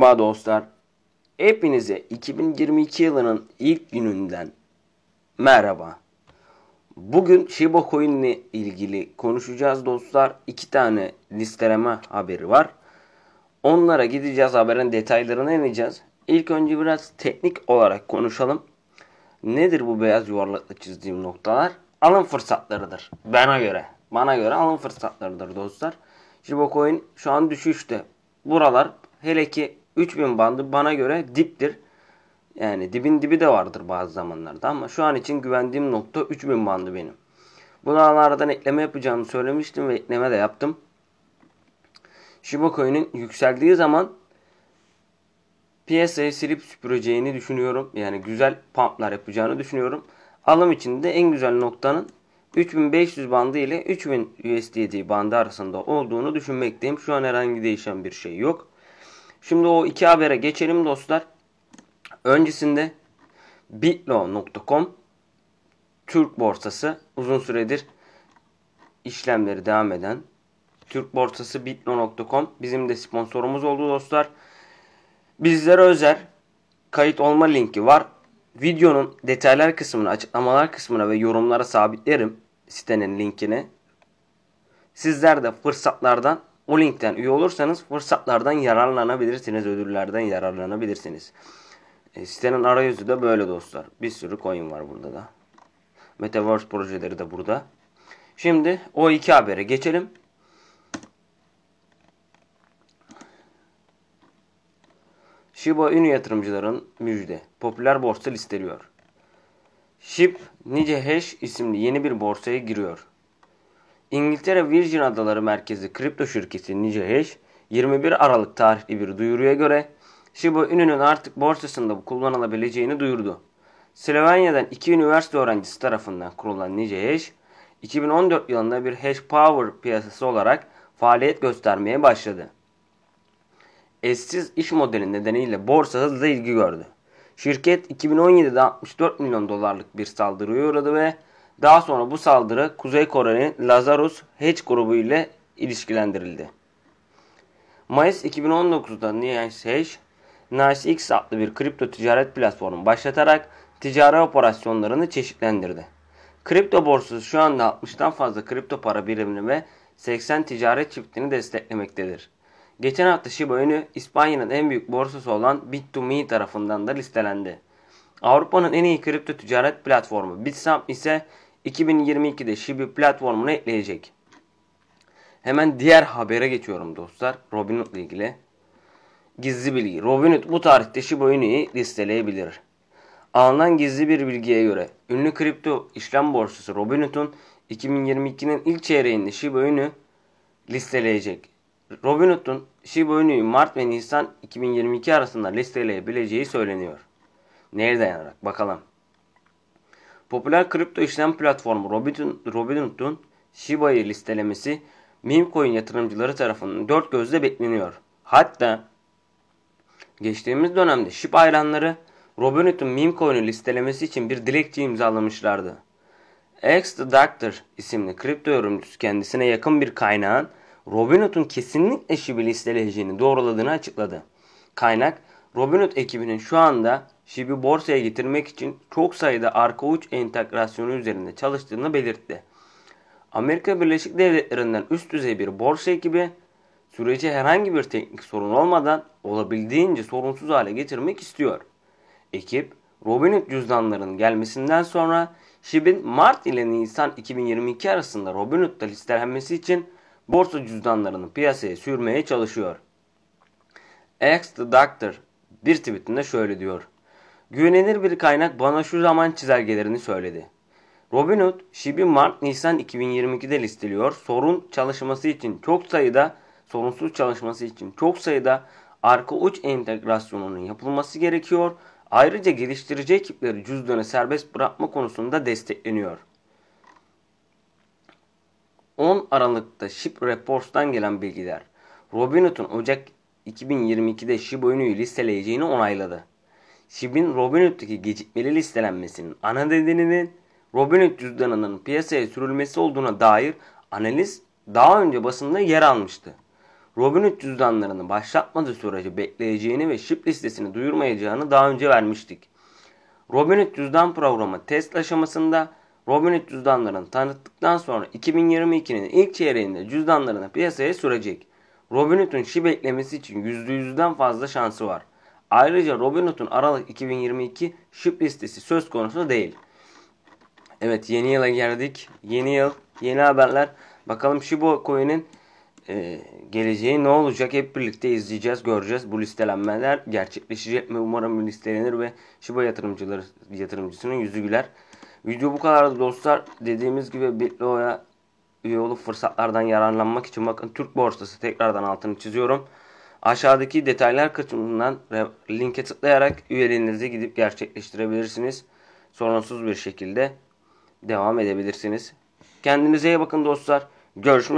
Merhaba dostlar. Hepinize 2022 yılının ilk gününden merhaba. Bugün Shiba Coin ile ilgili konuşacağız dostlar. İki tane listeleme haberi var. Onlara gideceğiz haberin detaylarına ineceğiz. İlk önce biraz teknik olarak konuşalım. Nedir bu beyaz yuvarlakla çizdiğim noktalar? Alım fırsatlarıdır. Bana göre. Bana göre alım fırsatlarıdır dostlar. Shiba Coin şu an düşüşte. Buralar hele ki 3000 bandı bana göre diptir. Yani dibin dibi de vardır bazı zamanlarda ama şu an için güvendiğim nokta 3000 bandı benim. Buna aradan ekleme yapacağımı söylemiştim ve ekleme de yaptım. Shiba Coin'in yükseldiği zaman piyasaya silip süpüreceğini düşünüyorum. Yani güzel pumplar yapacağını düşünüyorum. Alım için de en güzel noktanın 3500 bandı ile 3000 USDT bandı arasında olduğunu düşünmekteyim. Şu an herhangi değişen bir şey yok. Şimdi o iki habere geçelim dostlar. Öncesinde bitlo.com Türk borsası uzun süredir işlemleri devam eden Türk borsası bitlo.com bizim de sponsorumuz oldu dostlar. Bizlere özel kayıt olma linki var. Videonun detaylar kısmına, açıklamalar kısmına ve yorumlara sabitlerim sitenin linkini. Sizler de fırsatlardan o linkten üye olursanız fırsatlardan yararlanabilirsiniz, ödüllerden yararlanabilirsiniz. E, sitenin arayüzü de böyle dostlar. Bir sürü coin var burada da. Metaverse projeleri de burada. Şimdi o iki habere geçelim. Shiba Inu yatırımcıların müjde. Popüler borsa listeliyor. SHIB Nice Hash isimli yeni bir borsaya giriyor. İngiltere Virgin Adaları merkezi kripto şirketi NiceHash, 21 Aralık tarihli bir duyuruya göre Shiba Inu'nun artık borsasında kullanılabileceğini duyurdu. Slovenya'dan iki üniversite öğrencisi tarafından kurulan NiceHash, 2014 yılında bir hash power piyasası olarak faaliyet göstermeye başladı. Eşsiz iş modeli nedeniyle borsa hızla ilgi gördü. Şirket 2017'de 64 milyon dolarlık bir saldırıya uğradı ve daha sonra bu saldırı Kuzey Kore'nin Lazarus H grubu ile ilişkilendirildi. Mayıs 2019'da Niansh, X adlı bir kripto ticaret platformu başlatarak ticari operasyonlarını çeşitlendirdi. Kripto borsası şu anda 60'tan fazla kripto para birimini ve 80 ticaret çiftini desteklemektedir. Geçen hafta Shiba Inu İspanya'nın en büyük borsası olan Bit2Me tarafından da listelendi. Avrupa'nın en iyi kripto ticaret platformu Bitstamp ise 2022'de Shibi platformuna ekleyecek. Hemen diğer habere geçiyorum dostlar. Robinhood ile ilgili. Gizli bilgi. Robinhood bu tarihte Shiba Inu'yu listeleyebilir. Alınan gizli bir bilgiye göre ünlü kripto işlem borsası Robinhood'un 2022'nin ilk çeyreğinde Shiba Inu listeleyecek. Robinhood'un Shiba Inu'yu Mart ve Nisan 2022 arasında listeleyebileceği söyleniyor. Neye dayanarak bakalım. Popüler kripto işlem platformu Robinhood'un Shiba'yı listelemesi meme coin yatırımcıları tarafından dört gözle bekleniyor. Hatta geçtiğimiz dönemde Shiba hayranları Robinhood'un meme coin'i listelemesi için bir dilekçe imzalamışlardı. X The Doctor isimli kripto yorumcusu kendisine yakın bir kaynağın Robinhood'un kesinlikle Shiba'yı listeleyeceğini doğruladığını açıkladı. Kaynak Robinhood ekibinin şu anda şibi borsaya getirmek için çok sayıda arka uç entegrasyonu üzerinde çalıştığını belirtti. Amerika Birleşik Devletleri'nden üst düzey bir borsa ekibi süreci herhangi bir teknik sorun olmadan olabildiğince sorunsuz hale getirmek istiyor. Ekip Robinhood cüzdanlarının gelmesinden sonra Şib'in Mart ile Nisan 2022 arasında Robinhood'da listelenmesi için borsa cüzdanlarını piyasaya sürmeye çalışıyor. Ex the Doctor bir tweetinde şöyle diyor. Güvenilir bir kaynak bana şu zaman çizelgelerini söyledi. Robinhood, Şibi Mart-Nisan 2022'de listeliyor. Sorun çalışması için çok sayıda, sorunsuz çalışması için çok sayıda arka uç entegrasyonunun yapılması gerekiyor. Ayrıca geliştirici ekipleri cüzdanı serbest bırakma konusunda destekleniyor. 10 Aralık'ta Ship Reports'tan gelen bilgiler. Robinhood'un Ocak 2022'de SHIB oyunu listeleyeceğini onayladı. Şibin Robinhood'daki gecikmeli listelenmesinin ana nedeninin Robinhood cüzdanının piyasaya sürülmesi olduğuna dair analiz daha önce basında yer almıştı. Robinhood cüzdanlarını başlatmadığı sürece bekleyeceğini ve şip listesini duyurmayacağını daha önce vermiştik. Robinhood cüzdan programı test aşamasında Robinhood cüzdanlarını tanıttıktan sonra 2022'nin ilk çeyreğinde cüzdanlarını piyasaya sürecek. Robinhood'un şip eklemesi için %100'den fazla şansı var. Ayrıca Robinhood'un Aralık 2022 şıp listesi söz konusu değil. Evet yeni yıla geldik. Yeni yıl, yeni haberler. Bakalım Shiba Coin'in e, geleceği ne olacak hep birlikte izleyeceğiz, göreceğiz. Bu listelenmeler gerçekleşecek mi? Umarım listelenir ve Shiba yatırımcıları yatırımcısının yüzü güler. Video bu kadar dostlar. Dediğimiz gibi Bitlo'ya üye olup fırsatlardan yararlanmak için bakın Türk borsası tekrardan altını çiziyorum. Aşağıdaki detaylar kısmından linke tıklayarak üyeliğinizi gidip gerçekleştirebilirsiniz. Sorunsuz bir şekilde devam edebilirsiniz. Kendinize iyi bakın dostlar. Görüşmek